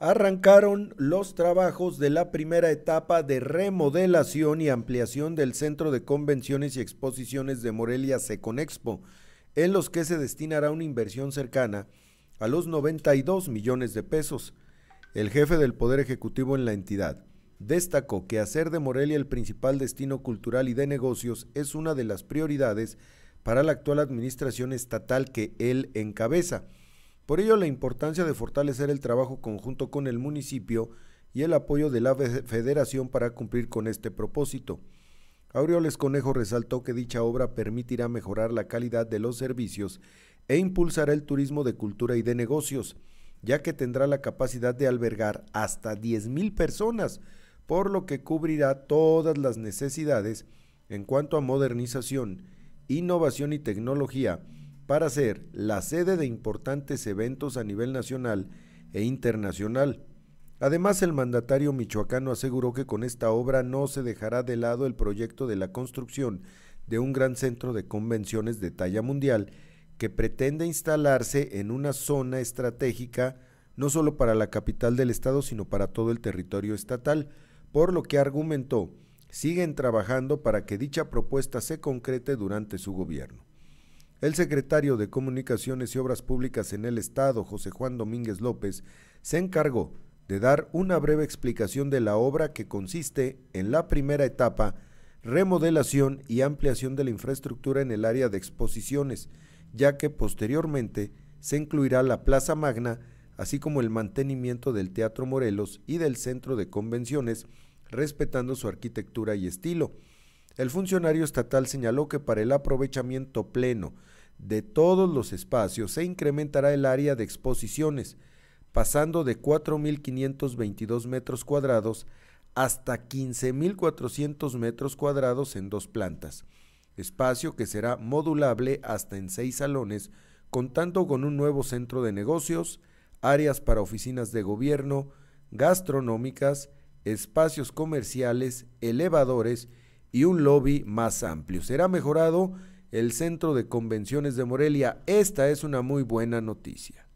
arrancaron los trabajos de la primera etapa de remodelación y ampliación del Centro de Convenciones y Exposiciones de Morelia Seconexpo, en los que se destinará una inversión cercana a los 92 millones de pesos. El jefe del Poder Ejecutivo en la entidad destacó que hacer de Morelia el principal destino cultural y de negocios es una de las prioridades para la actual administración estatal que él encabeza por ello, la importancia de fortalecer el trabajo conjunto con el municipio y el apoyo de la federación para cumplir con este propósito. Aureoles Conejo resaltó que dicha obra permitirá mejorar la calidad de los servicios e impulsará el turismo de cultura y de negocios, ya que tendrá la capacidad de albergar hasta 10.000 personas, por lo que cubrirá todas las necesidades en cuanto a modernización, innovación y tecnología para ser la sede de importantes eventos a nivel nacional e internacional. Además, el mandatario michoacano aseguró que con esta obra no se dejará de lado el proyecto de la construcción de un gran centro de convenciones de talla mundial que pretende instalarse en una zona estratégica no solo para la capital del estado, sino para todo el territorio estatal, por lo que argumentó, siguen trabajando para que dicha propuesta se concrete durante su gobierno. El secretario de Comunicaciones y Obras Públicas en el Estado, José Juan Domínguez López, se encargó de dar una breve explicación de la obra que consiste en la primera etapa, remodelación y ampliación de la infraestructura en el área de exposiciones, ya que posteriormente se incluirá la Plaza Magna, así como el mantenimiento del Teatro Morelos y del Centro de Convenciones, respetando su arquitectura y estilo. El funcionario estatal señaló que para el aprovechamiento pleno de todos los espacios se incrementará el área de exposiciones, pasando de 4.522 metros cuadrados hasta 15.400 metros cuadrados en dos plantas, espacio que será modulable hasta en seis salones, contando con un nuevo centro de negocios, áreas para oficinas de gobierno, gastronómicas, espacios comerciales, elevadores y un lobby más amplio. Será mejorado el Centro de Convenciones de Morelia. Esta es una muy buena noticia.